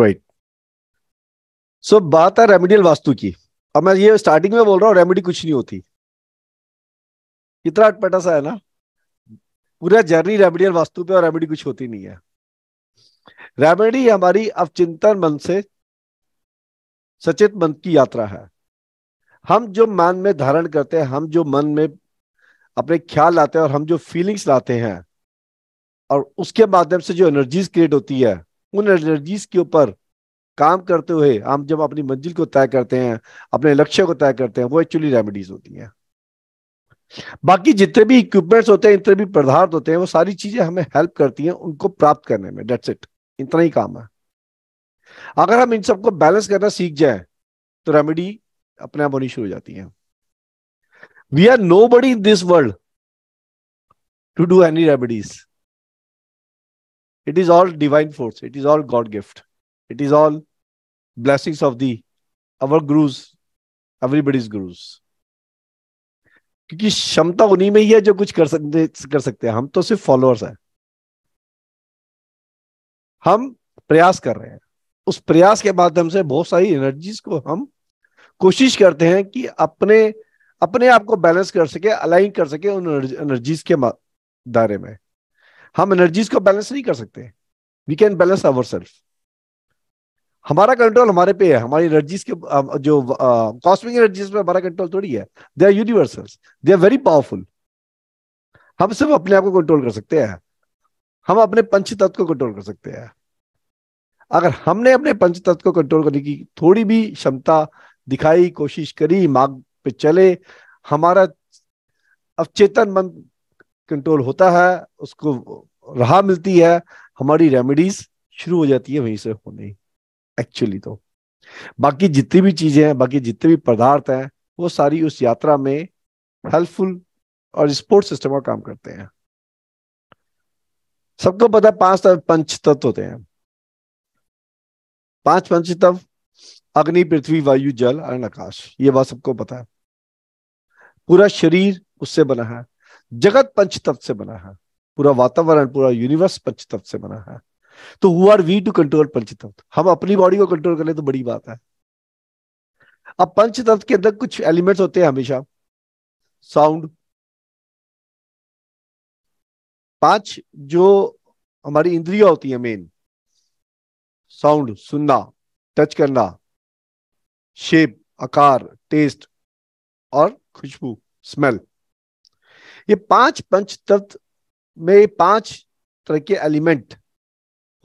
Right so बात है remedial vastu की अब मैं ये स्टार्टिंग में बोल रहा हूँ रेमेडी कुछ नहीं होती कितना अटपटा सा है ना पूरा जर्नी रेमेडियल वास्तु पे और रेमेडी कुछ होती नहीं है रेमेडी हमारी चिंतन मन से सचेत मन की यात्रा है हम जो मन में धारण करते हैं हम जो मन में अपने ख्याल लाते हैं और हम जो फीलिंग्स लाते हैं और उसके माध्यम से जो एनर्जीज क्रिएट होती है उन एनर्जीज के ऊपर काम करते हुए हम जब अपनी मंजिल को तय करते हैं अपने लक्ष्य को तय करते हैं वो एक्चुअली रेमेडीज होती हैं बाकी जितने भी इक्विपमेंट्स होते हैं इतने भी पदार्थ होते हैं वो सारी चीजें हमें हेल्प करती हैं उनको प्राप्त करने में डेट्स इट इतना ही काम है अगर हम इन सबको बैलेंस करना सीख जाए तो रेमेडी अपने आप होनी शुरू हो जाती है we are nobody in this world to do any remedies It is all divine force. It is all God gift. It is all blessings of the our gurus, everybody's gurus. क्योंकि क्षमता उन्हीं में ही है जो कुछ कर सकते कर सकते हैं हम तो सिर्फ फॉलोअर्स हैं हम प्रयास कर रहे हैं उस प्रयास के माध्यम से बहुत सारी एनर्जीज को हम कोशिश करते हैं कि अपने अपने आप को बैलेंस कर सके अलाइन कर सके उन एनर्जीज के दायरे में हम एनर्जीज को बैलेंस नहीं कर सकते we can balance our self हमारा कंट्रोल हमारे पे है हमारी एनर्जीज के जो कॉस्मिक एनर्जीज पे हमारा कंट्रोल थोड़ी है they are universal they are very powerful हम सिर्फ अपने आप को कंट्रोल कर सकते हैं हम अपने पंच तत्व को कंट्रोल कर सकते हैं अगर हमने अपने पंच तत्व को कंट्रोल करने की थोड़ी भी क्षमता दिखाई कोशिश करी मार्ग पे चले हमारा अवचेतन मन कंट्रोल होता है उसको राह मिलती है हमारी रेमेडीज शुरू हो जाती है वहीं से होनी एक्चुअली तो बाकी जितनी भी चीजें हैं बाकी जितने भी पदार्थ हैं वो सारी उस यात्रा में हेल्पफुल और स्पोर्ट सिस्टम का काम करते हैं सबको पता है पांच पंच तत्व होते हैं पांच पंच तत्व अग्नि पृथ्वी वायु जल और आकाश ये बात सबको पता है पूरा शरीर उससे बना है जगत पंच तत्व से बना है पूरा वातावरण पूरा यूनिवर्स पंच तत्व से बना है तो who are we to control पंच तत्व हम अपनी बॉडी को कंट्रोल करें तो बड़ी बात है अब पंच तत्व के अंदर कुछ एलिमेंट्स होते हैं हमेशा साउंड पांच जो हमारी इंद्रिया होती है मेन साउंड सुनना टच करना शेप आकार टेस्ट और खुशबू स्मेल ये पांच पंच तत्व में पांच तरह के एलिमेंट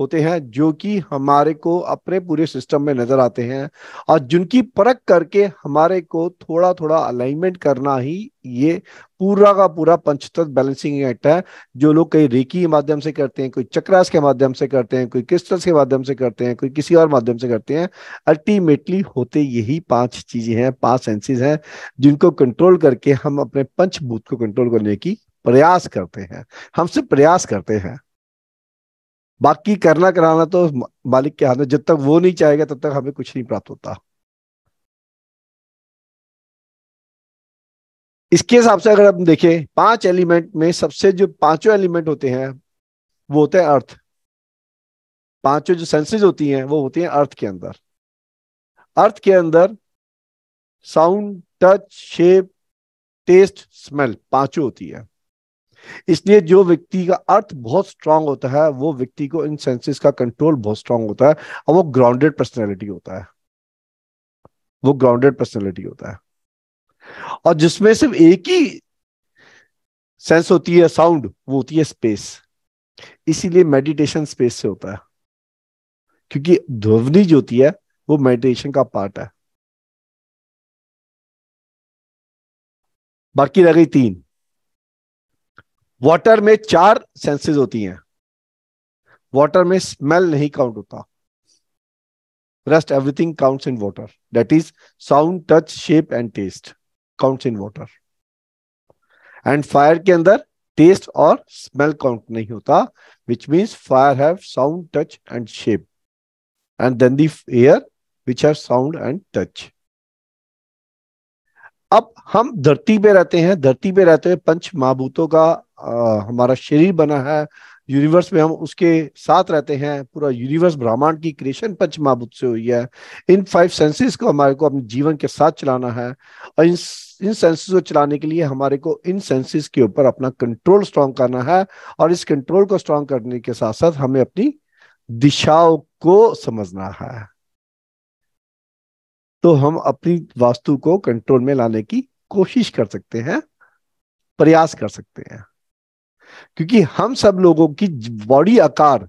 होते हैं जो कि हमारे को अपने पूरे सिस्टम में नजर आते हैं और जिनकी परख करके हमारे को थोड़ा थोड़ा अलाइनमेंट करना ही ये पूरा का पूरा पंचतत्व बैलेंसिंग एक्ट है जो लोग कई रेकी के माध्यम से करते हैं कोई चक्रास के माध्यम से करते हैं कोई क्रिस्टल्स के माध्यम से करते हैं कोई किसी और माध्यम से करते हैं अल्टीमेटली होते यही पांच चीजें हैं पांच सेंसेस हैं जिनको कंट्रोल करके हम अपने पंचभूत को कंट्रोल करने की प्रयास करते हैं हम सिर्फ प्रयास करते हैं बाकी करना कराना तो मालिक के हाथ में जब तक वो नहीं चाहेगा तब तक हमें कुछ नहीं प्राप्त होता इसके हिसाब से अगर हम देखें पांच एलिमेंट में सबसे जो पांचों एलिमेंट होते हैं वो होते हैं अर्थ पांचों जो सेंसेज होती हैं वो होती हैं अर्थ के अंदर अर्थ के अंदर sound touch shape taste smell पांचों होती है इसलिए जो व्यक्ति का अर्थ बहुत स्ट्रांग होता है वो व्यक्ति को इन सेंसेस का कंट्रोल बहुत स्ट्रांग होता है और वो ग्राउंडेड पर्सनैलिटी होता है वो ग्राउंडेड पर्सनैलिटी होता है और जिसमें सिर्फ एक ही सेंस होती है साउंड वो होती है स्पेस इसीलिए मेडिटेशन स्पेस से होता है क्योंकि ध्वनि जो होती है वो मेडिटेशन का पार्ट है बाकी रह गई तीन वाटर में चार सेंसेस होती हैं वाटर में स्मेल नहीं काउंट होता rest everything counts in water that is sound touch shape and taste counts in water and fire के अंदर टेस्ट और स्मेल काउंट नहीं होता which means fire have sound touch and shape and then the air which have sound and touch अब हम धरती पे रहते हैं धरती पे रहते हुए पंच महाभूतों का आ, हमारा शरीर बना है यूनिवर्स में हम उसके साथ रहते हैं पूरा यूनिवर्स ब्रह्मांड की क्रिएशन पंच महाभूत से हुई है इन फाइव सेंसेस को हमारे को अपने जीवन के साथ चलाना है और इन इन सेंसेस को चलाने के लिए हमारे को इन सेंसेस के ऊपर अपना कंट्रोल स्ट्रांग करना है और इस कंट्रोल को स्ट्रांग करने के साथ साथ हमें अपनी दिशाओं को समझना है तो हम अपनी वास्तु को कंट्रोल में लाने की कोशिश कर सकते हैं प्रयास कर सकते हैं क्योंकि हम सब लोगों की बॉडी आकार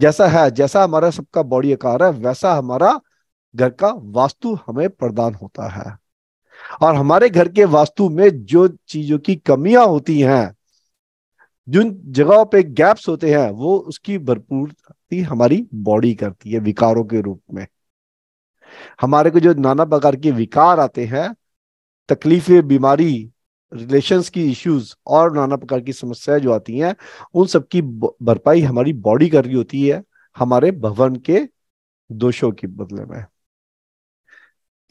जैसा है जैसा हमारा सबका बॉडी आकार है वैसा हमारा घर का वास्तु हमें प्रदान होता है और हमारे घर के वास्तु में जो चीजों की कमियां होती हैं जिन जगहों पे गैप्स होते हैं वो उसकी भरपूर हमारी बॉडी करती है विकारों के रूप में हमारे को जो नाना प्रकार के विकार आते हैं तकलीफें बीमारी रिलेशंस की इश्यूज और नाना प्रकार की समस्याएं जो आती हैं उन सब की भरपाई हमारी बॉडी कर रही होती है हमारे भवन के दोषों के बदले में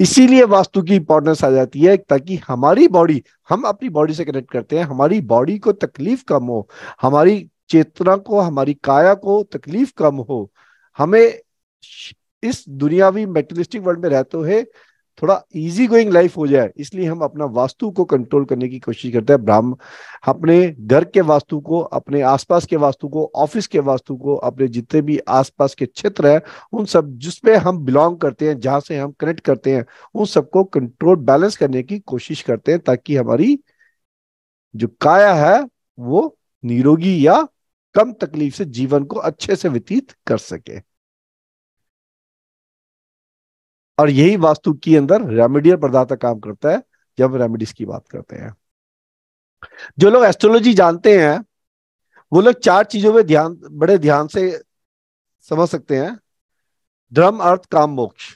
इसीलिए वास्तु की इंपॉर्टेंस आ जाती है ताकि हमारी बॉडी हम अपनी बॉडी से कनेक्ट करते हैं हमारी बॉडी को तकलीफ कम हो हमारी चेतना को हमारी काया को तकलीफ कम हो हमें इस दुनियावी मेटलिस्टिक वर्ल्ड में रहते हुए थोड़ा इजी गोइंग लाइफ हो जाए इसलिए हम अपना वास्तु को कंट्रोल करने की कोशिश करते हैं ब्राह्म अपने घर के वास्तु को अपने आसपास के वास्तु को ऑफिस के वास्तु को अपने जितने भी आसपास के क्षेत्र हैं उन सब जिसमें हम बिलोंग करते हैं जहां से हम कनेक्ट करते हैं उन सबको कंट्रोल बैलेंस करने की कोशिश करते हैं ताकि हमारी जो काया है वो निरोगी या कम तकलीफ से जीवन को अच्छे से व्यतीत कर सके और यही वास्तु के अंदर रेमेडियल प्रदाता काम करता है जब रेमेडीज की बात करते हैं जो लोग एस्ट्रोलॉजी जानते हैं वो लोग चार चीजों में ध्यान बड़े ध्यान से समझ सकते हैं धर्म अर्थ काम मोक्ष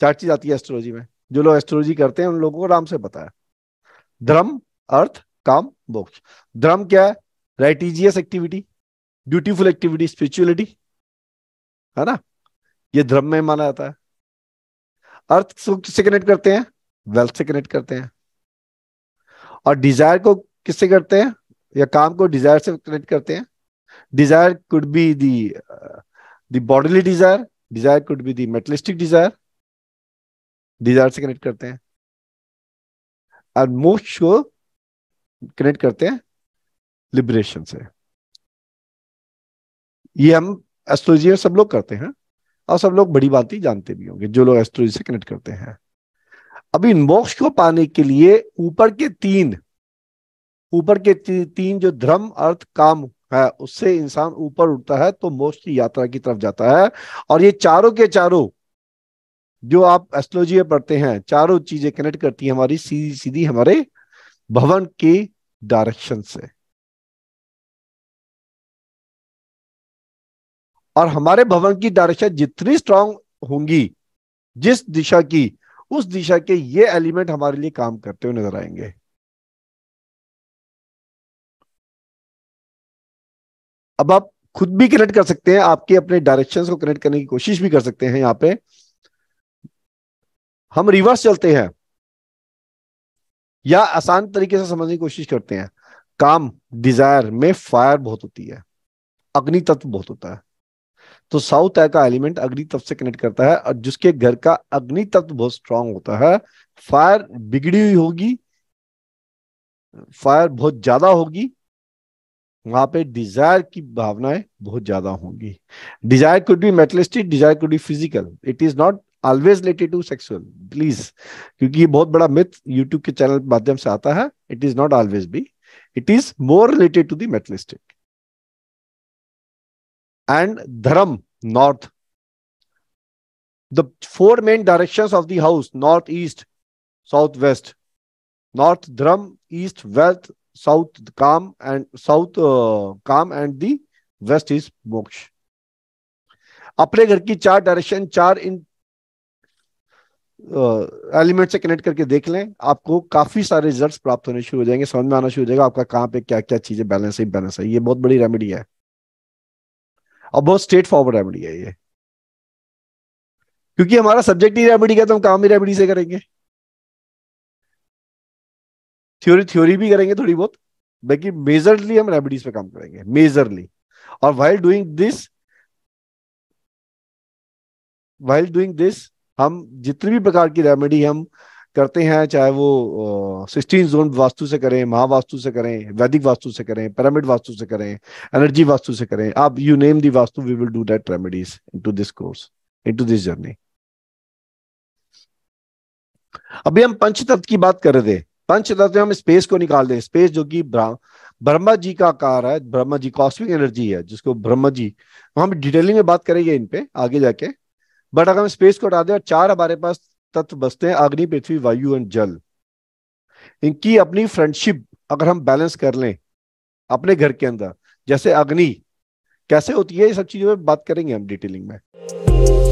चार चीज आती है एस्ट्रोलॉजी में जो लोग एस्ट्रोलॉजी करते हैं उन लोगों को आराम से पता है धर्म अर्थ काम मोक्ष धर्म क्या है righteous activity beautiful activity spirituality है ना ये धर्म में माना जाता है अर्थ किससे कनेक्ट करते हैं वेल्थ से कनेक्ट करते हैं और डिजायर को किससे करते हैं या काम को डिजायर से कनेक्ट करते हैं desire could be the the bodily desire desire could be the materialistic desire desire से कनेक्ट करते हैं और मोक्ष को कनेक्ट करते हैं लिबरेशन से ये हम एस्ट्रोलॉजी सब लोग करते हैं और हाँ, सब लोग बड़ी बात ही जानते भी होंगे जो लोग एस्ट्रोलॉजी से कनेक्ट करते हैं अभी मोक्ष को पाने के लिए ऊपर के तीन ऊपर के ती, तीन जो धर्म अर्थ काम है उससे इंसान ऊपर उठता है तो मोक्ष की यात्रा की तरफ जाता है और ये चारों के चारों जो आप एस्ट्रोलॉजी में पढ़ते हैं चारों चीजें कनेक्ट करती है हमारी सीधी सीधी हमारे भवन की डायरेक्शन से और हमारे भवन की डायरेक्शन जितनी स्ट्रांग होंगी जिस दिशा की उस दिशा के ये एलिमेंट हमारे लिए काम करते हुए नजर आएंगे अब आप खुद भी कनेक्ट कर सकते हैं आपके अपने डायरेक्शन को कनेक्ट करने की कोशिश भी कर सकते हैं यहां पे हम रिवर्स चलते हैं या आसान तरीके से समझने की कोशिश करते हैं काम डिजायर में फायर बहुत होती है अग्नि तत्व बहुत होता है तो साउथ ए का एलिमेंट अग्नि तत्व से कनेक्ट करता है और जिसके घर का अग्नि तत्व बहुत स्ट्रांग होता है फायर बिगड़ी हुई होगी फायर बहुत ज्यादा होगी वहां पे डिजायर की भावनाएं बहुत ज्यादा होंगी desire could be materialistic desire could be physical it is not always related to sexual please क्योंकि ये बहुत बड़ा मिथ यूट्यूब के चैनल माध्यम से आता है it is not always be it is more related to the materialistic and Dharam, north. The four main directions of the house north, east, south, west. North Dhram, east, wealth, south Kam, and south uh, Kam, and the west is moksha अपने घर की चार direction चार इन element से connect करके देख लें आपको काफी सारे रिजल्ट्स प्राप्त होने शुरू हो जाएंगे समझ में आना शुरू हो जाएगा आपका कहाँ पे क्या क्या चीजें बैलेंस है बैलेंस है ये बहुत बड़ी रेमेडी है और बहुत स्ट्रेट फॉरवर्ड रेमेडी है ये क्योंकि हमारा सब्जेक्ट ही रेमेडी का तो हम काम ही रेमेडी से करेंगे थ्योरी थ्योरी भी करेंगे थोड़ी बहुत बाकी मेजरली हम रेमेडीज पे काम करेंगे मेजरली और while doing this while doing this हम जितनी भी प्रकार की रेमेडी हम करते हैं चाहे वो सिक्सटीन जोन वास्तु से करें महावास्तु से करें वैदिक वास्तु से करें पैरामिड वास्तु से करें एनर्जी वास्तु से करें आप you name the vastu we will do that remedies into this course into this journey अभी हम पंच तत्व की बात कर रहे थे पंच तत्व हम स्पेस को निकाल दें स्पेस जो कि ब्रह्मा जी का आकार है ब्रह्मा जी कॉस्मिक एनर्जी है जिसको ब्रह्मा जी हम डिटेलिंग में बात करेंगे इन पे आगे जाके बट अगर हम स्पेस को हटा दें और चार हमारे पास तत्व बसते हैं अग्नि पृथ्वी वायु एंड जल इनकी अपनी फ्रेंडशिप अगर हम बैलेंस कर लें अपने घर के अंदर जैसे अग्नि कैसे होती है ये सब चीजों में बात करेंगे हम डिटेलिंग में